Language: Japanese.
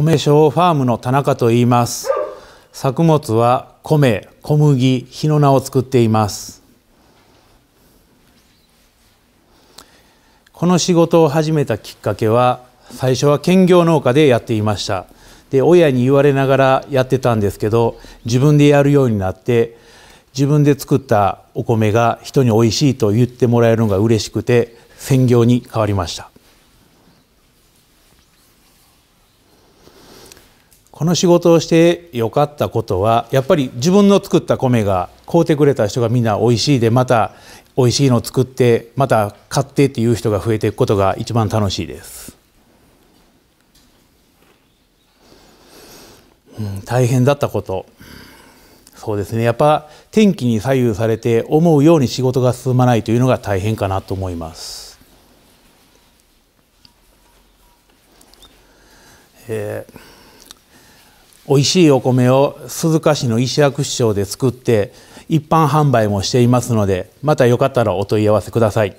米商ファームの田中と言います作物は米小麦日の名を作っていますこの仕事を始めたきっかけは最初は兼業農家でやっていましたで親に言われながらやってたんですけど自分でやるようになって自分で作ったお米が人においしいと言ってもらえるのが嬉しくて専業に変わりましたこの仕事をしてよかったことはやっぱり自分の作った米が買うてくれた人がみんな美味しいでまた美味しいのを作ってまた買ってっていう人が増えていくことが一番楽しいです、うん、大変だったことそうですねやっぱ天気に左右されて思うように仕事が進まないというのが大変かなと思いますえー美味しいお米を鈴鹿市の石垣市長で作って一般販売もしていますのでまたよかったらお問い合わせください。